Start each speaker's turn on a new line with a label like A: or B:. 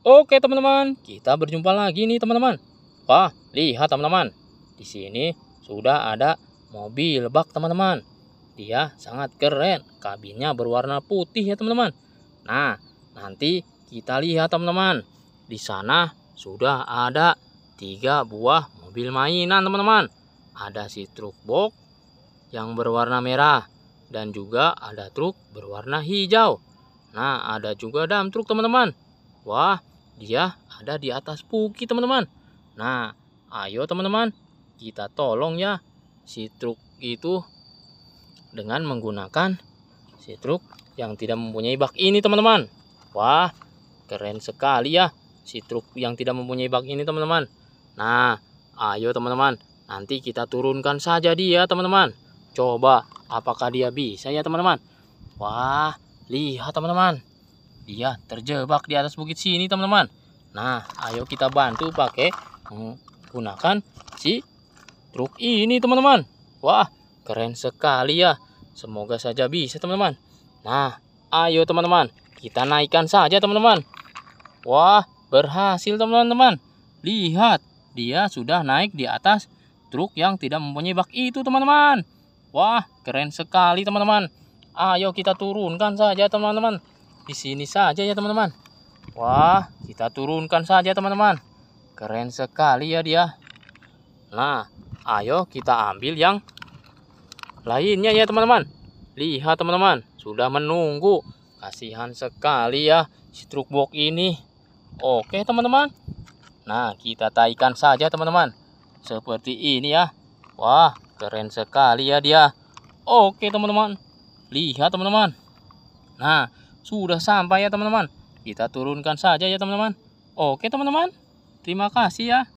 A: Oke teman-teman, kita berjumpa lagi nih teman-teman. Wah, lihat teman-teman. Di sini sudah ada mobil bak teman-teman. Dia sangat keren, kabinnya berwarna putih ya teman-teman. Nah, nanti kita lihat teman-teman. Di sana sudah ada tiga buah mobil mainan teman-teman. Ada si truk box yang berwarna merah dan juga ada truk berwarna hijau. Nah, ada juga dam truk teman-teman. Wah, dia ada di atas bukit teman-teman. Nah, ayo teman-teman, kita tolong ya si truk itu dengan menggunakan si truk yang tidak mempunyai bak ini teman-teman. Wah, keren sekali ya si truk yang tidak mempunyai bak ini teman-teman. Nah, ayo teman-teman, nanti kita turunkan saja dia teman-teman. Coba apakah dia bisa ya teman-teman. Wah, lihat teman-teman. Iya, terjebak di atas bukit sini, teman-teman. Nah, ayo kita bantu pakai menggunakan si truk ini, teman-teman. Wah, keren sekali ya. Semoga saja bisa, teman-teman. Nah, ayo teman-teman, kita naikkan saja, teman-teman. Wah, berhasil, teman-teman. Lihat, dia sudah naik di atas truk yang tidak mempunyai bak itu, teman-teman. Wah, keren sekali, teman-teman. Ayo kita turunkan saja, teman-teman di sini saja ya teman-teman. Wah, kita turunkan saja teman-teman. Keren sekali ya dia. Nah, ayo kita ambil yang lainnya ya teman-teman. Lihat teman-teman, sudah menunggu. Kasihan sekali ya si truk box ini. Oke teman-teman. Nah, kita taikan saja teman-teman. Seperti ini ya. Wah, keren sekali ya dia. Oke teman-teman. Lihat teman-teman. Nah, sudah sampai ya teman-teman. Kita turunkan saja ya teman-teman. Oke teman-teman. Terima kasih ya.